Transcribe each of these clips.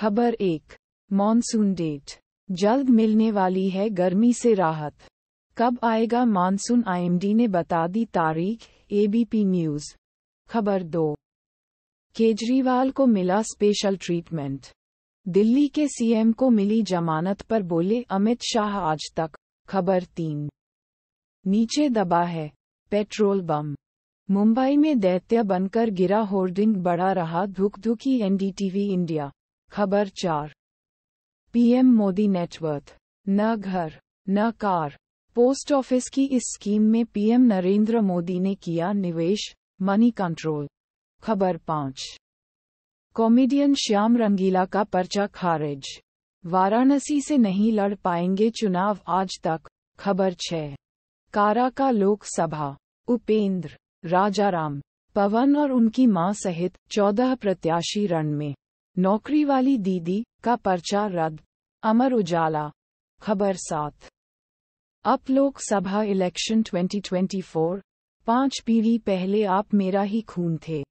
खबर एक monsoon date जल्द मिलने वाली है गर्मी से राहत कब आएगा मानसून आईएमडी ने बता दी तारीख एबीपी न्यूज खबर दो केजरीवाल को मिला स्पेशल ट्रीटमेंट दिल्ली के सीएम को मिली जमानत पर बोले अमित शाह आज तक खबर तीन नीचे दबा है पेट्रोल बम मुंबई में दैत्य बनकर गिरा होर्डिंग बढ़ा रहा धुक धुकी एनडीटीवी इंडिया खबर चार पीएम मोदी नेटवर्थ न घर न कार पोस्ट ऑफिस की इस स्कीम में पीएम नरेंद्र मोदी ने किया निवेश मनी कंट्रोल खबर पाँच कॉमेडियन श्याम रंगीला का पर्चा खारिज वाराणसी से नहीं लड़ पाएंगे चुनाव आज तक खबर छः कारा का लोकसभा उपेंद्र राजाराम पवन और उनकी मां सहित चौदह प्रत्याशी रण में नौकरी वाली दीदी का पर्चा रद्द अमर उजाला खबर सात अप लोकसभा इलेक्शन 2024 पांच पीढ़ी पहले आप मेरा ही खून थे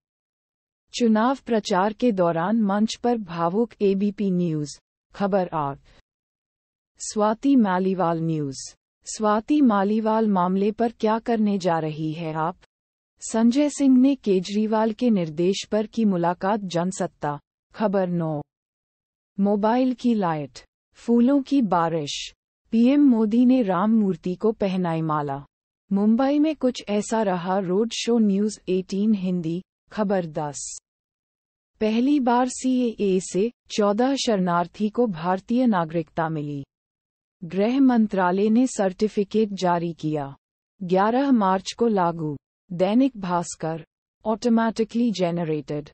चुनाव प्रचार के दौरान मंच पर भावुक एबीपी न्यूज खबर आठ स्वाति मालीवाल न्यूज स्वाति मालीवाल मामले पर क्या करने जा रही है आप संजय सिंह ने केजरीवाल के निर्देश पर की मुलाकात जनसत्ता खबर नौ मोबाइल की लाइट फूलों की बारिश पीएम मोदी ने राम मूर्ति को पहनाई माला मुंबई में कुछ ऐसा रहा रोड शो न्यूज 18 हिंदी खबर 10 पहली बार सीएए से 14 शरणार्थी को भारतीय नागरिकता मिली गृह मंत्रालय ने सर्टिफिकेट जारी किया 11 मार्च को लागू दैनिक भास्कर ऑटोमैटिकली जेनरेटेड